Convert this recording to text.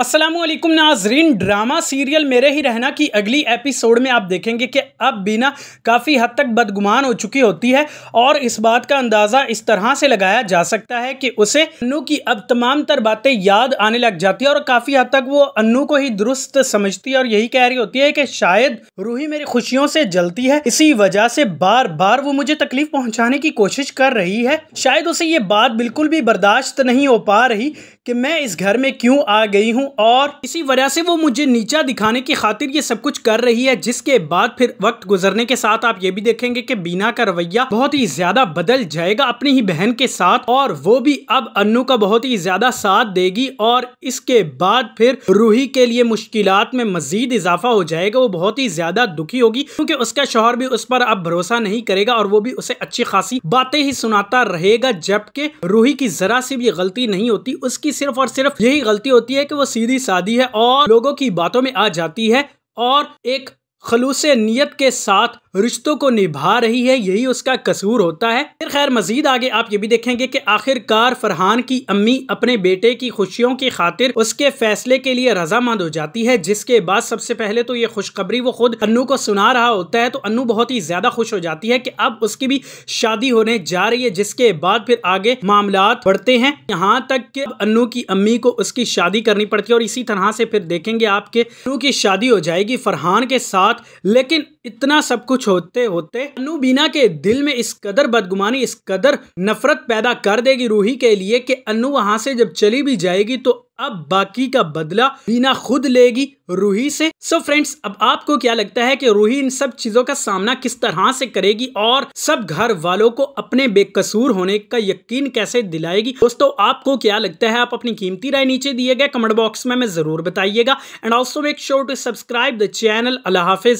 असलम नाजरीन drama serial मेरे ही रहना की अगली एपिसोड में आप देखेंगे कि अब बीना काफ़ी हद तक बदगुमान हो चुकी होती है और इस बात का अंदाज़ा इस तरह से लगाया जा सकता है कि उसे अनु की अब तमाम तर बातें याद आने लग जाती है और काफ़ी हद तक वो अनु को ही दुरुस्त समझती है और यही कह रही होती है कि शायद रूही मेरी खुशियों से जलती है इसी वजह से बार बार वो मुझे तकलीफ पहुँचाने की कोशिश कर रही है शायद उसे ये बात बिल्कुल भी बर्दाश्त नहीं हो पा रही कि मैं इस घर में क्यों आ गई हूँ और इसी वजह से वो मुझे नीचा दिखाने की खातिर ये सब कुछ कर रही है जिसके बाद फिर वक्त गुजरने के साथ आप ये भी देखेंगे कि बीना का रवैया बहुत ही ज्यादा बदल जाएगा अपनी ही बहन के साथ और वो भी अब अन्नू का बहुत ही ज्यादा साथ देगी और इसके बाद फिर रूही के लिए मुश्किल में मजीद इजाफा हो जाएगा वो बहुत ही ज्यादा दुखी होगी क्योंकि उसका शोहर भी उस पर अब भरोसा नहीं करेगा और वो भी उसे अच्छी खासी बातें ही सुनाता रहेगा जबकि रूही की जरा सी भी गलती नहीं होती उसकी सिर्फ और सिर्फ यही गलती होती है कि वो सीधी सादी है और लोगों की बातों में आ जाती है और एक खलूस नीयत के साथ रिश्तों को निभा रही है यही उसका कसूर होता है फिर खैर मजीद आगे आप ये भी देखेंगे कि आखिरकार फरहान की अम्मी अपने बेटे की खुशियों की खातिर उसके फैसले के लिए रजामंद हो जाती है जिसके बाद सबसे पहले तो ये खुशखबरी वो खुद अन्नू को सुना रहा होता है तो अन्नू बहुत ही ज्यादा खुश हो जाती है कि अब उसकी भी शादी होने जा रही है जिसके बाद फिर आगे मामला बढ़ते हैं यहाँ तक कि अन्नू की अम्मी को उसकी शादी करनी पड़ती है और इसी तरह से फिर देखेंगे आपके अनु की शादी हो जाएगी फरहान के साथ लेकिन इतना सब कुछ कुछ होते होते अनुबीना के दिल में इस कदर बदगुमानी इस कदर नफरत पैदा कर देगी रूही के लिए कि अनु वहां से जब चली भी जाएगी तो अब बाकी का बदला बीना खुद लेगी रूही से सो so फ्रेंड्स अब आपको क्या लगता है कि रूही इन सब चीजों का सामना किस तरह से करेगी और सब घर वालों को अपने बेकसूर होने का यकीन कैसे दिलाएगी दोस्तों आपको क्या लगता है आप अपनी कीमती राय नीचे दिए गए कमेंट बॉक्स में मैं जरूर बताइएगा and also make sure to subscribe the channel अल्लाह हाफिज